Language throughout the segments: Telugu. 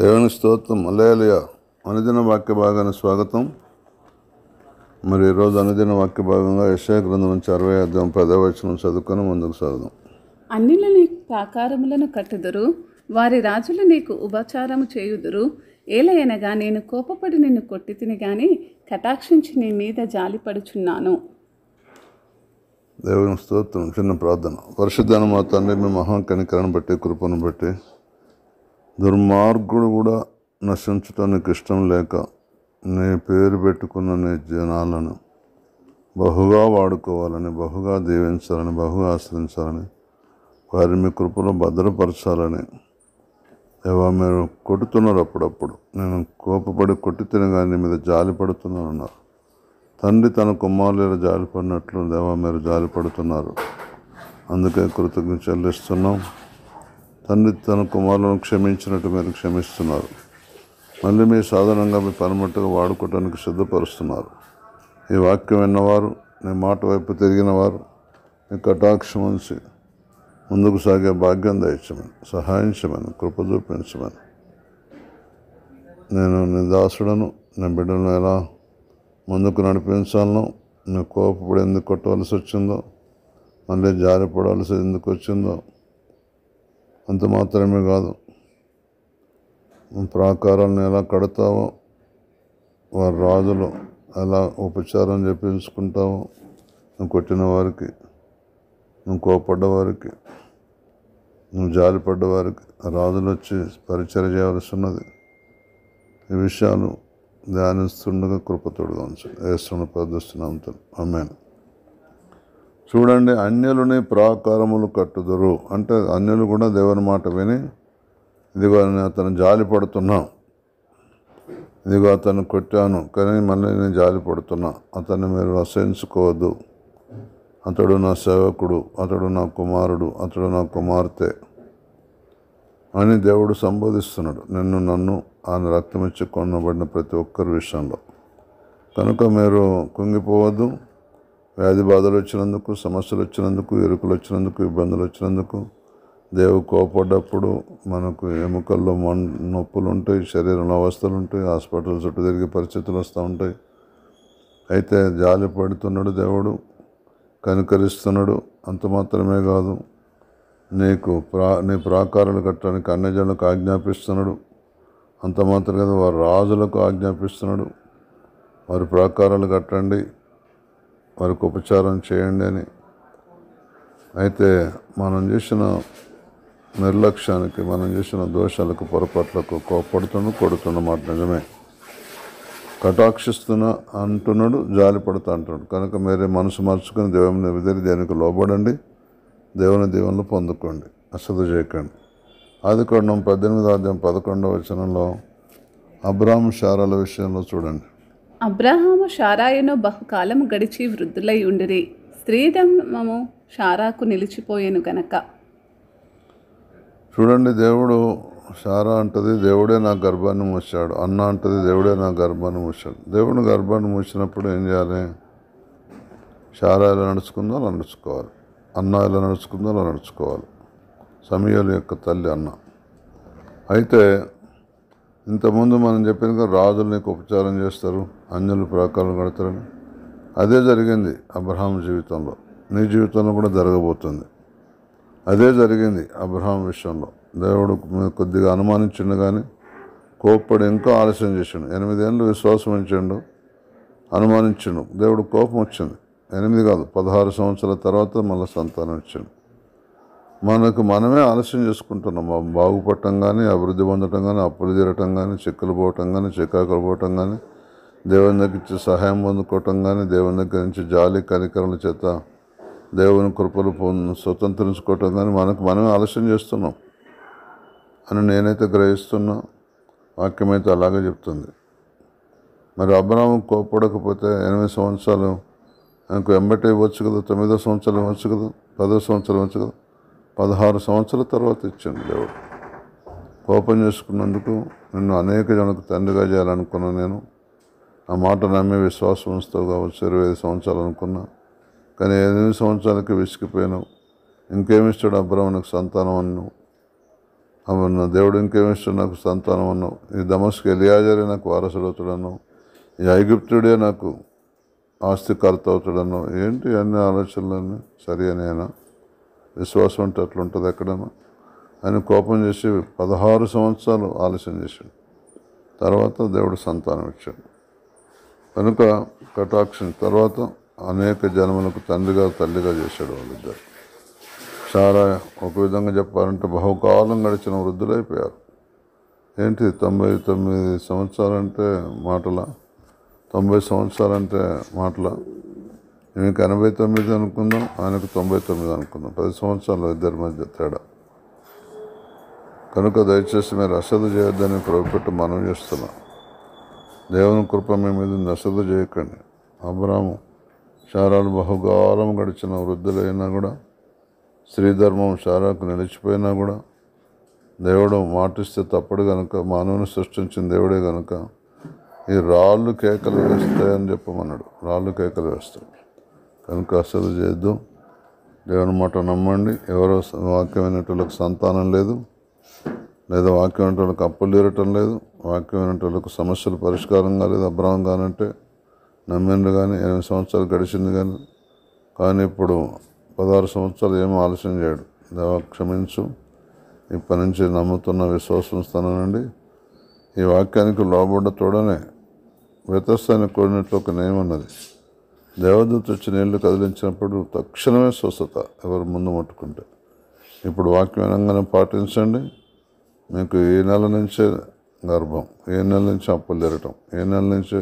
దేవుని స్తోత్రం మలయాలయ అనుదిన వాక్య భాగాన్ని స్వాగతం మరి ఈరోజు అనుదిన వాక్య భాగంగా యశా గ్రంథం నుంచి అరవై అధ్యాయం పదవచనం చదువుకొని ముందుకు సాగుదాం అన్నిల నీకు ప్రాకారములను కట్టుదురు వారి రాజులు నీకు ఉపచారము చేయుదురు ఏలైనగా నేను కోపపడి నిన్ను కొట్టి తిని కానీ కటాక్షించి నీ మీద జాలిపడుచున్నాను దేవుని స్తోత్రం చిన్న ప్రార్థన వర్షధనమా తండ్రి మీ మహాకనికరణ బట్టి కృపను బట్టి దుర్మార్గుడు కూడా నశించటానికి ఇష్టం లేక నీ పేరు పెట్టుకున్న నీ జనాలను బహుగా వాడుకోవాలని బహుగా దీవించాలని బహుగా ఆశ్రయించాలని వారి మీ కృపలో భద్రపరచాలని ఏవో మీరు కొట్టుతున్నారు అప్పుడప్పుడు నేను కోపపడి కొట్టితేనే నీ మీద జాలి అన్నారు తండ్రి తన కుమారులు జాలి పడినట్లు దేవా మీరు జాలి పడుతున్నారు అందుకే కృతజ్ఞ చెల్లిస్తున్నాం తండ్రి తన కుమారులను క్షమించినట్టు మీరు క్షమిస్తున్నారు మళ్ళీ మీ సాధారణంగా మీ పనిమట్టుగా వాడుకోవడానికి సిద్ధపరుస్తున్నారు ఈ వాక్యం విన్నవారు నీ మాట వైపు తిరిగిన వారు మీ కటాక్షం ఉంచి ముందుకు సాగే భాగ్యం దయచమని సహాయించమని కృప చూపించమని నేను నీ దాసుడను నా బిడ్డలను ఎలా ముందుకు నడిపించాలనో నీ కోపపడి ఎందుకు కొట్టవలసి వచ్చిందో మళ్ళీ జారిపడాల్సి ఎందుకు వచ్చిందో అంత మాత్రమే కాదు ప్రాకారాలను ఎలా కడతావో వారి రాజులు ఎలా ఉపచారం చేపించుకుంటావో నువ్వు కొట్టిన వారికి నువ్వు కోపడ్డవారికి నువ్వు జాలిపడ్డవారికి రాజులు వచ్చి పరిచయం చేయవలసి ఉన్నది ఈ విషయాలు ధ్యానిస్తుండగా కృపతోడుగా ఉంచు ప్రదర్శన ప్రార్థిస్తున్నాం అమ్మాను చూడండి అన్యులని ప్రాకారములు కట్టుదురు అంటే అన్యులు కూడా దేవుని మాట విని ఇదిగో అతను జాలి పడుతున్నాం ఇదిగో అతను కొట్టాను కానీ మళ్ళీ నేను జాలి పడుతున్నా అతన్ని మీరు అసహించుకోవద్దు అతడు నా సేవకుడు అతడు నా కుమారుడు అతడు నా కుమార్తె అని దేవుడు సంబోధిస్తున్నాడు నిన్ను నన్ను ఆయన రక్తమిచ్చి కొనబడిన ప్రతి ఒక్కరి విషయంలో కనుక మీరు కుంగిపోవద్దు వ్యాధి బాధలు వచ్చినందుకు సమస్యలు వచ్చినందుకు ఎరుకలు వచ్చినందుకు ఇబ్బందులు వచ్చినందుకు దేవు కోపడ్డప్పుడు మనకు ఎముకల్లో మన్ నొప్పులు ఉంటాయి శరీరంలో అవస్థలు ఉంటాయి హాస్పిటల్ చుట్టూ తిరిగే పరిస్థితులు వస్తూ ఉంటాయి అయితే జాలి పడుతున్నాడు దేవుడు కనుకరిస్తున్నాడు అంత మాత్రమే కాదు నీకు ప్రా నీ ప్రాకారాలు కట్టడానికి అన్నజనులకు ఆజ్ఞాపిస్తున్నాడు అంత మాత్రం కాదు వారు రాజులకు ఆజ్ఞాపిస్తున్నాడు వారి ప్రాకారాలు కట్టండి వారికి ఉపచారం చేయండి అని అయితే మనం చేసిన నిర్లక్ష్యానికి మనం చేసిన దోషాలకు పొరపాట్లకు కోపడుతున్న కొడుతున్న మాట నిజమే కటాక్షిస్తున్న అంటున్నాడు జాలి పడుతూ అంటున్నాడు కనుక మీరే మనసు మార్చుకుని దేవుని విదిరి దేనికి లోబడండి దేవుని దీవెనలు పొందుకోండి అశ్రద్ధ చేయకండి కొండం పద్దెనిమిది ఆద్యం పదకొండవ వచనంలో అబ్రాహం శారాల విషయంలో చూడండి అబ్రహాము షారాయను బహుకాలము గడిచి వృద్ధులై ఉండిరి స్త్రీధర్మము షారాకు నిలిచిపోయాను గనక చూడండి దేవుడు షారా అంటది దేవుడే నా గర్భాన్ని మూసాడు అన్న అంటది దేవుడే నా గర్భాన్ని మూసాడు దేవుడు గర్భాన్ని మూసినప్పుడు ఏం చేయాలి షారా ఎలా నడుచుకుందో అలా నడుచుకోవాలి అన్న ఎలా నడుచుకుందో అలా నడుచుకోవాలి సమయాల యొక్క తల్లి అన్న అయితే ఇంతకుముందు మనం చెప్పింది రాజులు నీకు ఉపచారం చేస్తారు అంజలు ప్రాకారం కడతారని అదే జరిగింది అబ్రహాం జీవితంలో నీ జీవితంలో కూడా జరగబోతుంది అదే జరిగింది అబ్రహాం విషయంలో దేవుడు కొద్దిగా అనుమానించిండు కానీ కోప్పడి ఇంకా ఆలస్యం చేసిండు ఎనిమిదేళ్ళు విశ్వాసం ఇచ్చిండు అనుమానించిండు దేవుడు కోపం వచ్చింది ఎనిమిది కాదు పదహారు సంవత్సరాల తర్వాత మళ్ళీ సంతానం ఇచ్చిండు మనకు మనమే ఆలస్యం చేసుకుంటున్నాం బాగుపడటం కానీ అభివృద్ధి పొందటం కానీ అప్పులు తీరటం కానీ చెక్కులు పోవటం కానీ చిక్కాకులు పోవటం కానీ దేవుని దగ్గర నుంచి సహాయం పొందుకోవటం కానీ దేవుని దగ్గర నుంచి జాలి కార్యక్రమాల చేత దేవుని కృపలు స్వతంత్రించుకోవటం కానీ మనకు మనమే ఆలస్యం చేస్తున్నాం అని నేనైతే గ్రహిస్తున్నా వాక్యమైతే అలాగే చెప్తుంది మరి అబ్రాహం కోపడకపోతే ఎనిమిది సంవత్సరాలు ఇంకో వెంబట ఇవ్వచ్చు కదా తొమ్మిదో సంవత్సరాలు ఇవ్వచ్చు కదా పదో సంవత్సరం ఇవ్వచ్చు కదా పదహారు సంవత్సరాల తర్వాత ఇచ్చాను దేవుడు కోపం చేసుకున్నందుకు నిన్ను అనేక జనకు తండ్రిగా చేయాలనుకున్నా నేను ఆ మాట నమ్మే విశ్వాసం ఉంచుతావు కావచ్చు ఇరవై ఐదు సంవత్సరాలు అనుకున్నా కానీ ఎనిమిది సంవత్సరాలకి ఇంకేమి ఇస్తాడు అబ్రాహ్మ నాకు సంతానం అన్ను అవును దేవుడు ఇస్తాడు నాకు సంతానం అన్నావు ఈ దమస్కి ఎలియాజరే నాకు వారసుడు అవుతాడను ఈ ఐగుప్తుడే నాకు ఆస్తికర్త అవుతాడను ఏంటి అన్ని ఆలోచనలన్నీ సరి అయినా విశ్వాసం అంటే అట్లుంటుంది ఎక్కడైనా ఆయన కోపం చేసి పదహారు సంవత్సరాలు ఆలస్యం చేశాడు తర్వాత దేవుడు సంతానం ఇచ్చాడు కనుక కటాక్షం తర్వాత అనేక జన్మలకు తండ్రిగా తల్లిగా చేశాడు వాళ్ళిద్దరు చాలా ఒక విధంగా చెప్పాలంటే బహుకాలం గడిచిన వృద్ధులైపోయారు ఏంటి తొంభై తొమ్మిది సంవత్సరాలంటే మాటల తొంభై సంవత్సరాలంటే మాటల ఈయనకి ఎనభై తొమ్మిది అనుకుందాం ఆయనకు తొంభై తొమ్మిది అనుకుందాం పది సంవత్సరాలు ఇద్దరి మధ్య తేడా కనుక దయచేసి మీరు అసలు చేయొద్దని ప్రభుపెట్టు మనం చేస్తున్నాం దేవుని కృప మీ మీద నసలు చేయకండి అబ్రాము శారాలు బహుగాలం గడిచిన వృద్ధులైనా కూడా స్త్రీధర్మం శారాకు నిలిచిపోయినా కూడా దేవుడు మాటిస్తే తప్పుడు కనుక మానవుని సృష్టించిన దేవుడే కనుక ఈ రాళ్ళు కేకలు వేస్తాయని చెప్పమన్నాడు రాళ్ళు కేకలు వేస్తాయి కనుక అసలు చేద్దాం దేవుని మాట నమ్మండి ఎవరో వాక్యం వినేటోళ్ళకి సంతానం లేదు లేదా వాక్యం అయినటువంటి అప్పులు తీరటం లేదు వాక్యం అయినటువంటి సమస్యలు పరిష్కారం కాలేదు అబ్రాహం కానంటే నమ్మిండు కానీ ఎనిమిది సంవత్సరాలు గడిచింది కానీ కానీ ఇప్పుడు పదహారు సంవత్సరాలు ఏమో ఆలస్యం చేయడు దేవా క్షమించు ఇప్పటి నుంచి నమ్ముతున్న విశ్వాసం స్థానండి ఈ వాక్యానికి లోబడ్డ తోడనే వ్యతస్థాన్ని కోరినట్లు ఒక నియమం ఉన్నది దేవదూత వచ్చి నీళ్లు కదిలించినప్పుడు తక్షణమే స్వస్థత ఎవరు ముందు ముట్టుకుంటే ఇప్పుడు వాక్యం వినంగానే పాటించండి మీకు ఏ నెల నుంచే గర్భం ఏ నెల నుంచి అప్పులు తిరగటం ఏ నెల నుంచి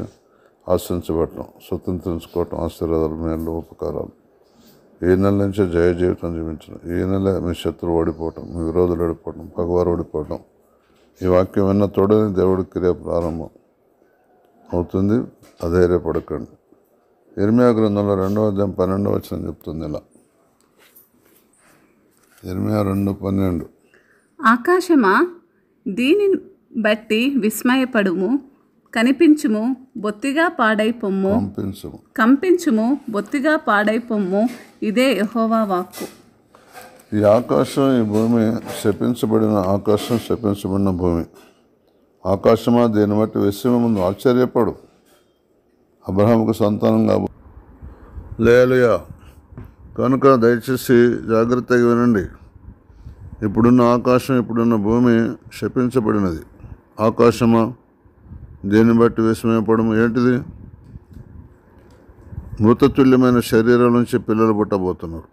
ఆశ్రయించబడటం స్వతంత్రించుకోవటం ఆశీర్వాదాలు మేళ్ళు ఉపకారాలు ఏ నెల నుంచే జయ జీవితం జీవించడం ఏ నెల మీ శత్రువు ఓడిపోవటం మీ విరోధులు ఓడిపోవటం పగవారు ఓడిపోవటం ఈ వాక్యం విన్న తోడని దేవుడి క్రియ ప్రారంభం అవుతుంది అధైర్యపడకండి ఇర్మియా గ్రంథంలో రెండవ అధ్యాయం పన్నెండవ వచ్చిన చెప్తుంది ఇలా ఇర్మియా రెండు పన్నెండు ఆకాశమా దీనిని బట్టి విస్మయపడుము కనిపించుము బొత్తిగా పాడైపోమ్ము కంపించుము కంపించుము బొత్తిగా పాడైపోమ్ము ఇదే యహోవా వాక్కు ఈ ఆకాశం ఈ భూమి శపించబడిన ఆకాశం శపించబడిన భూమి ఆకాశమా దీన్ని బట్టి విస్మయం ఆశ్చర్యపడు అబ్రహాంకు సంతానం కాబో లేలుయా కనుక దయచేసి జాగ్రత్తగా వినండి ఇప్పుడున్న ఆకాశం ఇప్పుడున్న భూమి శపించబడినది ఆకాశమా దీన్ని బట్టి విస్మయపడము ఏంటిది మృతతుల్యమైన శరీరం నుంచి పిల్లలు పుట్టబోతున్నారు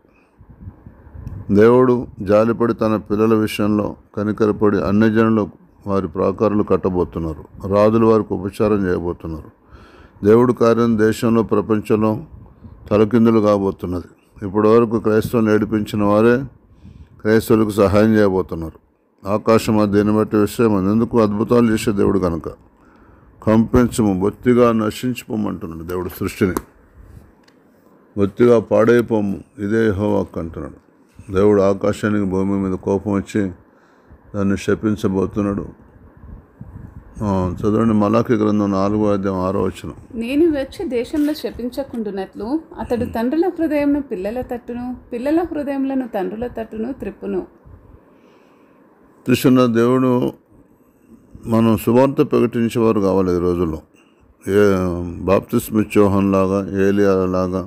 దేవుడు జాలిపడి తన పిల్లల విషయంలో కనికరపడి అన్ని జనులు వారి ప్రాకారాలు కట్టబోతున్నారు రాజులు వారికి ఉపచారం చేయబోతున్నారు దేవుడు కార్యం దేశంలో ప్రపంచంలో తలకిందులు కాబోతున్నది ఇప్పటివరకు క్రైస్తవులు నేర్పించిన వారే క్రైస్తవులకు సహాయం చేయబోతున్నారు ఆకాశం దీన్ని బట్టి విషయం ఎందుకు అద్భుతాలు చేసే దేవుడు కనుక కంపించము బొత్తిగా నశించిపోమంటున్నాడు దేవుడు సృష్టిని బొత్తిగా పాడైపోము ఇదే హోవాక్ అంటున్నాడు దేవుడు ఆకాశానికి భూమి మీద కోపం వచ్చి దాన్ని శపించబోతున్నాడు చదవండి మలాఖీ గ్రంథం నాలుగో అధ్యాయం ఆరో వచ్చిన నేను వచ్చి దేశంలో శపించకుండునట్లు అతడు తండ్రుల హృదయంను పిల్లల తట్టును పిల్లల హృదయంలో తండ్రుల తట్టును త్రిప్పును కృష్ణ దేవుడు మనం సువార్త ప్రకటించేవారు కావాలి ఈ రోజుల్లో ఏ బాప్తిస్మి చౌహన్లాగా లాగా ఏలియా లాగా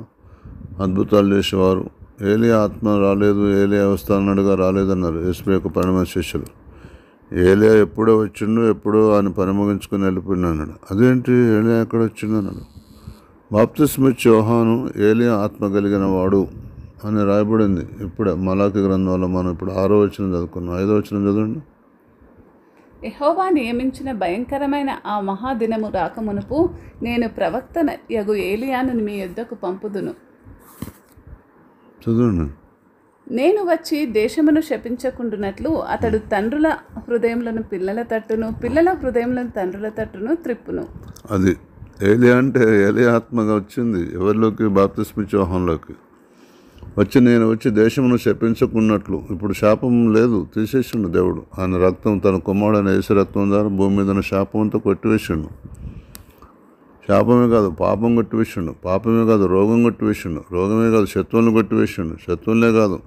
అద్భుతాలు చేసేవారు ఏలియా ఆత్మ రాలేదు ఏలియా వస్తానన్నట్టుగా రాలేదన్నారు ఎస్పీ యొక్క పరిణమ శిష్యులు ఏలియా ఎప్పుడో వచ్చిండు ఎప్పుడో ఆయన పని ముగించుకొని వెళ్ళిపోయినాడు అదేంటి ఏలియా ఎక్కడ వచ్చిందన్నాడు బాప్తిస్మ చౌహాను ఏలియా ఆత్మ కలిగిన వాడు అని రాయబడింది ఇప్పుడే మలాఖి గ్రంథంలో మనం ఇప్పుడు ఆరో వచ్చిన చదువుకున్నాం ఐదో వచ్చిన చదవండి యహోవా నియమించిన భయంకరమైన ఆ మహాదినము రాకమునుపు నేను ప్రవక్తన యగు ఏలియాను మీ యుద్ధకు పంపుదును చదవండి నేను వచ్చి దేశమును శపించకుండునట్లు అతడు తండ్రుల హృదయములను పిల్లల తట్టును పిల్లల హృదయములను తండ్రుల తట్టును త్రిప్పును అది ఏలి అంటే ఏలి ఆత్మగా వచ్చింది ఎవరిలోకి బాప్తిస్మి చోహంలోకి వచ్చి నేను వచ్చి దేశమును శపించకున్నట్లు ఇప్పుడు శాపం లేదు తీసేసిండు దేవుడు ఆయన రక్తం తన కుమారుడైన వేసి రక్తం ద్వారా భూమి మీద అంతా కొట్టివేసిండు శాపమే కాదు పాపం కొట్టివేసిండు పాపమే కాదు రోగం కొట్టివేసిండు రోగమే కాదు శత్రువులను కొట్టివేసిండు శత్రువులే కాదు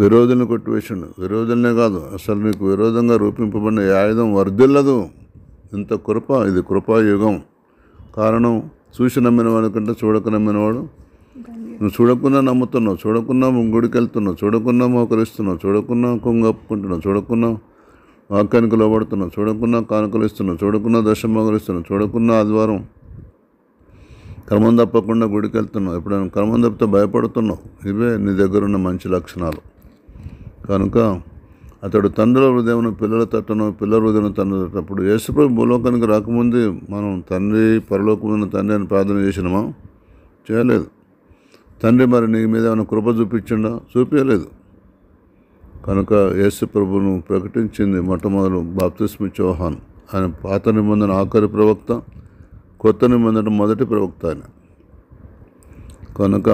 కొట్టి కొట్టివేసిండు విరోధులనే కాదు అసలు నీకు విరోధంగా రూపింపబడిన ఆయుధం వర్ధిల్లదు ఇంత కృప ఇది కృపాయుగం కారణం చూసి నమ్మిన వాడికంటే చూడక నమ్మినవాడు నువ్వు చూడకుండా నమ్ముతున్నావు చూడకుండా గుడికి వెళ్తున్నావు చూడకుండా మోకరిస్తున్నావు చూడకుండా కొంగప్పుకుంటున్నావు చూడకుండా వాక్యానికి లోబడుతున్నావు చూడకుండా కానుకలు ఇస్తున్నావు చూడకుండా దశ మోకరిస్తున్నావు చూడకుండా ఆదివారం క్రమం తప్పకుండా గుడికి వెళ్తున్నావు ఎప్పుడైనా క్రమం తప్పితే భయపడుతున్నావు ఇవే నీ దగ్గరున్న మంచి లక్షణాలు కనుక అతడు తండ్రుల హృదయమును పిల్లల తట్టను పిల్లల హృదయం తండ్రి తట్టప్పుడు యేసుప్రభు భూలోకానికి రాకముందే మనం తండ్రి పరలోకమున్న తండ్రి అని ప్రార్థన చేసినామా చేయలేదు తండ్రి మరి నీ మీద ఏమైనా కృప చూపించిండా చూపించలేదు కనుక యేసు ప్రభును ప్రకటించింది మొట్టమొదలు బాప్తిస్మి చౌహాన్ ఆయన పాత నిబంధన ఆఖరి ప్రవక్త కొత్త నిబంధన మొదటి ప్రవక్త ఆయన కనుక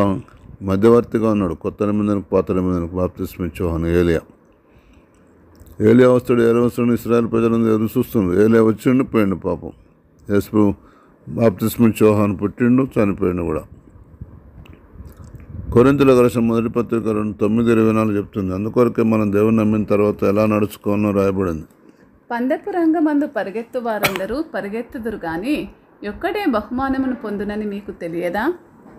మధ్యవర్తిగా ఉన్నాడు కొత్త నిబంధనకు పాత నిబంధనకు బాప్తిస్మ ఏలియా ఏలియా వస్తాడు ఏలియా వస్తాడు ఇస్రాయల్ ప్రజలను ఎదురు చూస్తున్నారు ఏలియా వచ్చిండు పోయిండు పాపం యేసు బాప్తిస్మ చౌహాన్ పుట్టిండు చనిపోయిండు కూడా కొరింతలో కలిసిన మొదటి పత్రిక రెండు తొమ్మిది ఇరవై నాలుగు చెప్తుంది అందుకొరకే మనం దేవుని నమ్మిన తర్వాత ఎలా నడుచుకోనో రాయబడింది పందపు రంగమందు పరిగెత్తు వారందరూ పరిగెత్తుదురు కానీ ఒక్కడే బహుమానమును పొందునని మీకు తెలియదా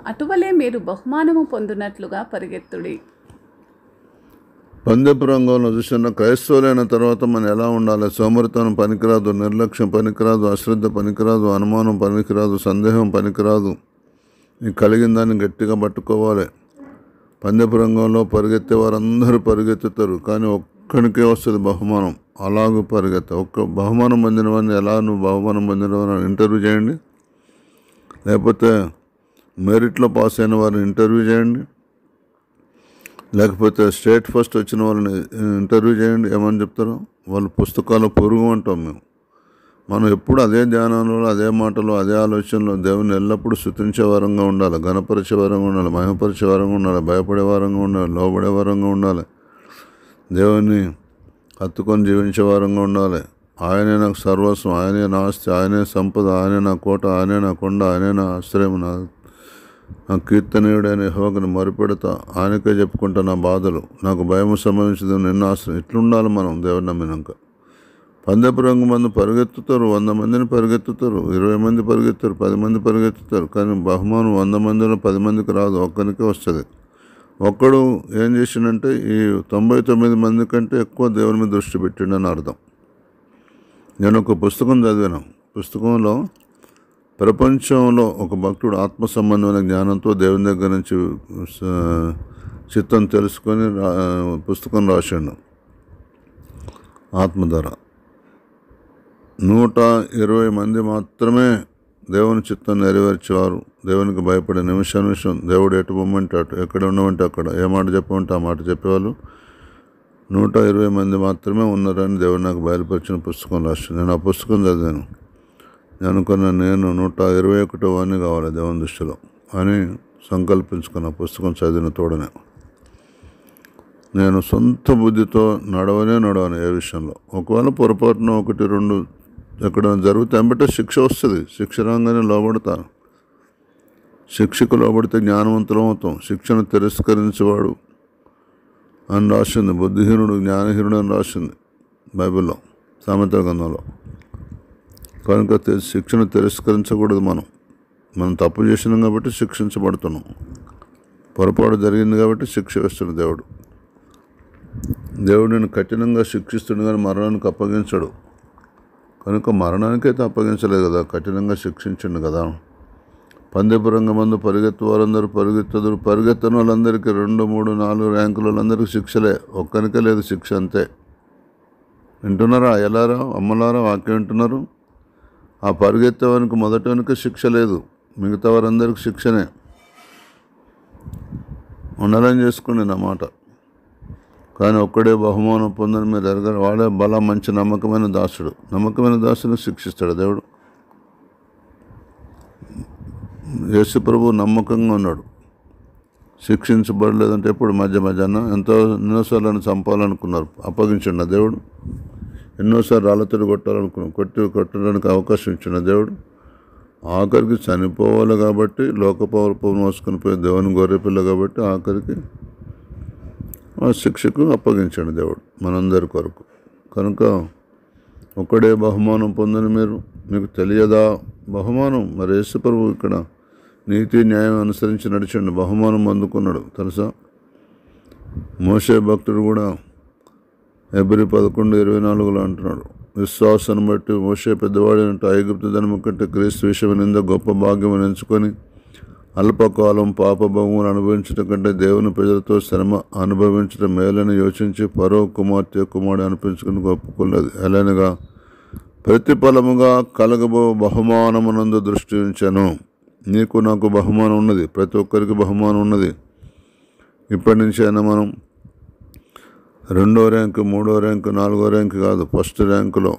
అటువలే మీరు బహుమానము పొందినట్లుగా పరిగెత్తుడి పందెపు రంగంలో చూసిన క్రైస్తవులైన తర్వాత మనం ఎలా ఉండాలి సోమరితనం పనికిరాదు నిర్లక్ష్యం పనికిరాదు అశ్రద్ధ పనికిరాదు అనుమానం పనికిరాదు సందేహం పనికిరాదు నీకు కలిగిన దాన్ని గట్టిగా పట్టుకోవాలి పందెపు రంగంలో పరిగెత్తే వారందరూ పరిగెత్తుతారు కానీ ఒక్కడికే వస్తుంది బహుమానం అలాగే పరిగెత్త ఒక్క బహుమానం పొందిన వాడిని ఎలా నువ్వు బహుమానం పొందిన ఇంటర్వ్యూ చేయండి లేకపోతే మెరిట్లో పాస్ అయిన వారిని ఇంటర్వ్యూ చేయండి లేకపోతే స్టేట్ ఫస్ట్ వచ్చిన వాళ్ళని ఇంటర్వ్యూ చేయండి ఏమని చెప్తారు వాళ్ళు పుస్తకాలు పొరుగు అంటాం మేము మనం ఎప్పుడు అదే ధ్యానంలో అదే మాటలో అదే ఆలోచనలో దేవుని ఎల్లప్పుడూ శృతించే వారంగా ఉండాలి గణపరిచే వారంగా ఉండాలి మహిమపరిచే వారంగా ఉండాలి భయపడే వారంగా ఉండాలి లోబడే వారంగా ఉండాలి దేవుని హత్తుకొని జీవించే వారంగా ఉండాలి ఆయనే నాకు సర్వస్వం ఆయనే నా ఆస్తి ఆయనే సంపద ఆయనే నా కోట ఆయనే నా కొండ ఆయనే నా ఆశ్రయం నా ఆ కీర్తనయుడైన హోగను మరిపెడతా ఆయనకే చెప్పుకుంటా నా బాధలు నాకు భయం సంబంధించిన నిన్న ఆశ్రయం ఇట్లుండాలి మనం దేవుని నమ్మినాక పందపు రంగు మంది పరిగెత్తుతారు వంద మందిని పరిగెత్తుతారు ఇరవై మంది పరిగెత్తారు పది మంది పరిగెత్తుతారు కానీ బహుమానం వంద మందిలో పది మందికి రాదు ఒక్కరికే వస్తుంది ఒక్కడు ఏం చేసిండంటే ఈ తొంభై తొమ్మిది మంది కంటే ఎక్కువ దేవుని మీద దృష్టి పెట్టిండని అర్థం నేను ఒక పుస్తకం చదివాను పుస్తకంలో ప్రపంచంలో ఒక భక్తుడు ఆత్మ సంబంధమైన జ్ఞానంతో దేవుని దగ్గర నుంచి చిత్తం తెలుసుకొని పుస్తకం రాశాడు ఆత్మధర నూట ఇరవై మంది మాత్రమే దేవుని చిత్తం నెరవేర్చేవారు దేవునికి భయపడే నిమిష నిమిషం దేవుడు ఎటు బొమ్మంటే అటు ఎక్కడ ఉండమంటే అక్కడ ఏ మాట చెప్పమంటే ఆ మాట చెప్పేవాళ్ళు నూట ఇరవై మంది మాత్రమే ఉన్నారని దేవుడు నాకు బయలుపరిచిన పుస్తకం రాశాను నేను ఆ పుస్తకం చదివాను అనుకున్న నేను నూట ఇరవై ఒకటో వాడిని కావాలి దేవన్ దృష్టిలో అని సంకల్పించుకున్న పుస్తకం చదివిన తోడనే నేను సొంత బుద్ధితో నడవనే నడవను ఏ విషయంలో ఒకవేళ పొరపాటున ఒకటి రెండు ఎక్కడ జరిగితే వెంబటే శిక్ష వస్తుంది శిక్ష రాగానే లోబడతాను శిక్షకు లోబడితే జ్ఞానవంతులం అవుతాం శిక్షను తిరస్కరించేవాడు అని రాసింది బుద్ధిహీనుడు జ్ఞానహీనుడు అని రాసింది బైబిల్లో సామెత గ్రంథంలో కనుక శిక్షను తిరస్కరించకూడదు మనం మనం తప్పు చేసినాం కాబట్టి శిక్షించబడుతున్నాం పొరపాటు జరిగింది కాబట్టి శిక్ష వేస్తున్న దేవుడు దేవుడు నేను కఠినంగా శిక్షిస్తుండే కానీ మరణానికి అప్పగించడు కనుక మరణానికైతే అప్పగించలేదు కదా కఠినంగా శిక్షించండు కదా పందెపురంగ మందు పరిగెత్తు వాళ్ళందరూ పరిగెత్తదురు పరిగెత్తిన వాళ్ళందరికీ రెండు మూడు నాలుగు ర్యాంకులు వాళ్ళందరికీ శిక్షలే ఒక్కరికే లేదు శిక్ష అంతే వింటున్నారా ఎలారా అమ్మలారా వాక్యం వింటున్నారు ఆ పరుగెత్తేవానికి మొదటోనికి శిక్ష లేదు మిగతా వారందరికీ శిక్షనే ఉండాలని చేసుకోండి నా మాట కానీ ఒక్కడే బహుమానం పొందని మీరు ఎరగారు వాడే బల మంచి నమ్మకమైన దాసుడు నమ్మకమైన దాసుని శిక్షిస్తాడు దేవుడు యేసు ప్రభు నమ్మకంగా ఉన్నాడు శిక్షించబడలేదంటే ఇప్పుడు మధ్య మధ్యాహ్నం ఎంతో నిన్నసార్లను చంపాలనుకున్నారు అప్పగించండి దేవుడు ఎన్నోసార్లు రాళ్ళతో కొట్టాలనుకున్నాం కొట్టి కొట్టడానికి అవకాశం ఇచ్చిన దేవుడు ఆఖరికి చనిపోవాలి కాబట్టి లోకపౌరపం మోసుకొని పోయి దేవుని గొర్రెపిల్ల కాబట్టి ఆఖరికి ఆ శిక్షకు అప్పగించాడు దేవుడు మనందరి కొరకు కనుక ఒక్కడే బహుమానం పొందని మీరు మీకు తెలియదా బహుమానం మరి యేసుప్రభు ఇక్కడ నీతి న్యాయం అనుసరించి నడిచండి బహుమానం అందుకున్నాడు తెలుసా మోసే భక్తుడు కూడా ఎబ్రి పదకొండు ఇరవై నాలుగులో అంటున్నాడు విశ్వాసాన్ని బట్టి మోసే పెద్దవాడైనట్టు ఐగుప్త ధనము కంటే క్రీస్తు విషయమైనంద గొప్ప భాగ్యం ఎంచుకొని అల్పకాలం పాపభవములు అనుభవించడం కంటే దేవుని ప్రజలతో శ్రమ అనుభవించడం మేలని యోచించి పరో కుమార్తె కుమారుడు అనిపించుకుని ఒప్పుకోలేదు ఎలానగా ప్రతిఫలముగా కలగబో బహుమానమునందు దృష్టి ఉంచాను నీకు నాకు బహుమానం ఉన్నది ప్రతి ఒక్కరికి బహుమానం ఉన్నది ఇప్పటి నుంచి అయినా మనం రెండో ర్యాంకు మూడో ర్యాంకు నాలుగో ర్యాంకు కాదు ఫస్ట్ ర్యాంకులో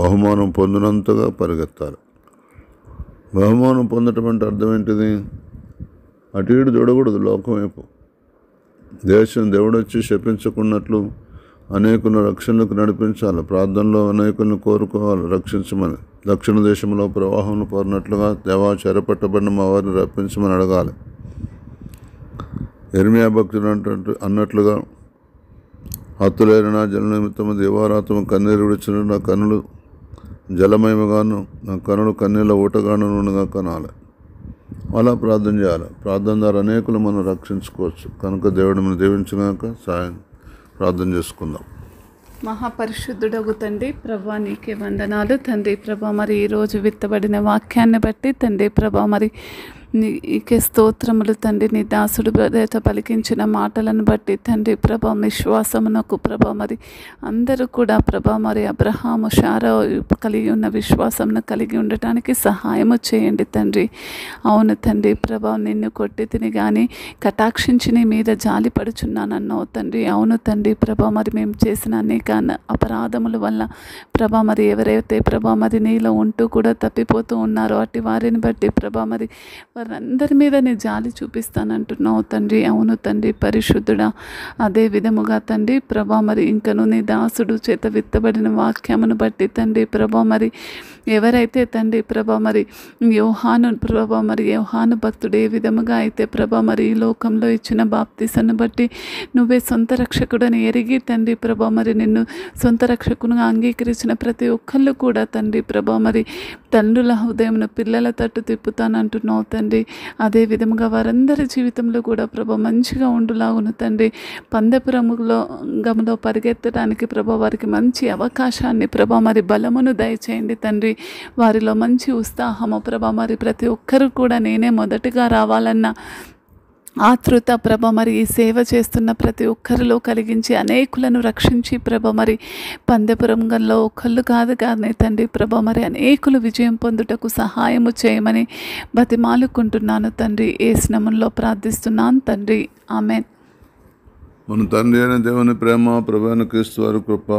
బహుమానం పొందినంతగా పరిగెత్తాలి బహుమానం పొందటం అంటే అర్థం ఏంటిది అటు ఇటు చూడకూడదు లోకం వైపు దేశం దేవుడొచ్చి శపించకున్నట్లు అనేకులను రక్షణలకు నడిపించాలి ప్రార్థనలో అనేకులను కోరుకోవాలి రక్షించమని దక్షిణ దేశంలో ప్రవాహంలో పోరినట్లుగా దేవా చెరపట్టబడిన మా వారిని రప్పించమని అడగాలి ఎర్మియా భక్తులు అన్నట్లుగా హత్తులైన నా జల నిమిత్తము దేవారాత్మ కన్నీరు విడిచిన నా కన్నులు జలమయముగాను నా కన్నులు కన్నీళ్ళ ఊటగానుగా కనాలి అలా ప్రార్థన చేయాలి ప్రార్థన ద్వారా అనేకులు మనం రక్షించుకోవచ్చు కనుక దేవుడు మనం దీవించినాక సాయం ప్రార్థన చేసుకుందాం మహాపరిశుద్ధుడగు తండ్రి ప్రభా నీకే వందనాలు తండ్రి ప్రభా మరి ఈరోజు విత్తబడిన వాక్యాన్ని బట్టి తండ్రి ప్రభా మరి నీకే స్తోత్రములు తండ్రి నీ దాసుడు చేత పలికించిన మాటలను బట్టి తండ్రి ప్రభా విశ్వాసమునకు ప్రభ మరి అందరూ కూడా ప్రభా మరి అబ్రహాము షారా కలిగి ఉన్న విశ్వాసమును కలిగి ఉండటానికి సహాయము చేయండి తండ్రి అవును తండ్రి ప్రభ నిన్ను కొట్టి తిని కానీ కటాక్షించి నీ మీద జాలి పడుచున్నానన్నావు తండ్రి అవును తండ్రి ప్రభా మరి మేము చేసిన అనేక అపరాధముల వల్ల ప్రభా మరి ఎవరైతే ప్రభ మరి నీలో ఉంటూ కూడా తప్పిపోతూ ఉన్నారో అటు వారిని బట్టి ప్రభా మరి వారందరి మీద నేను జాలి చూపిస్తానంటున్నావు తండ్రి అవును తండ్రి పరిశుద్ధుడా అదే విధముగా తండ్రి ప్రభా మరి ఇంకను నీ దాసుడు చేత విత్తబడిన వాక్యమును బట్టి తండ్రి ప్రభా మరి ఎవరైతే తండ్రి ప్రభా మరి యోహాను ప్రభా మరి యోహాను భక్తుడు ఏ విధముగా అయితే ప్రభా మరి ఈ లోకంలో ఇచ్చిన బాప్తిసను బట్టి నువ్వే సొంత రక్షకుడని ఎరిగి తండ్రి ప్రభా మరి నిన్ను సొంత రక్షకునిగా అంగీకరించిన ప్రతి ఒక్కళ్ళు కూడా తండ్రి ప్రభా మరి తండ్రుల హృదయమును పిల్లల తట్టు అంటున్నావు తండ్రి అదే విధముగా వారందరి జీవితంలో కూడా ప్రభ మంచిగా ఉండులాగును తండ్రి పందపురములో గమలో పరిగెత్తడానికి ప్రభ వారికి మంచి అవకాశాన్ని ప్రభ మరి బలమును దయచేయండి తండ్రి వారిలో మంచి ఉత్సాహము ప్రభ మరి ప్రతి ఒక్కరు కూడా నేనే మొదటిగా రావాలన్న ఆతృత ప్రభ మరి ఈ సేవ చేస్తున్న ప్రతి ఒక్కరిలో కలిగించి అనేకులను రక్షించి ప్రభ మరి పందెపురంగంలో ఒక్కళ్ళు కాదు కానీ తండ్రి ప్రభ మరి అనేకులు విజయం పొందుటకు సహాయము చేయమని బతిమాలుకుంటున్నాను తండ్రి ఏ స్నమంలో ప్రార్థిస్తున్నాను తండ్రి ఆమె మన తండ్రి అయిన దేవుని ప్రేమ ప్రభాను క్రీస్తు వారి కృప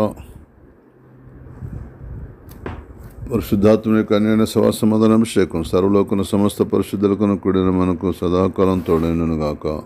పరిశుద్ధాత్మని యొక్క అన్యైన సవా సమాధానం సర్వలోకున సమస్త పరిశుద్ధులకు కూడిన మనకు సదాకాలం తోడైనను గాక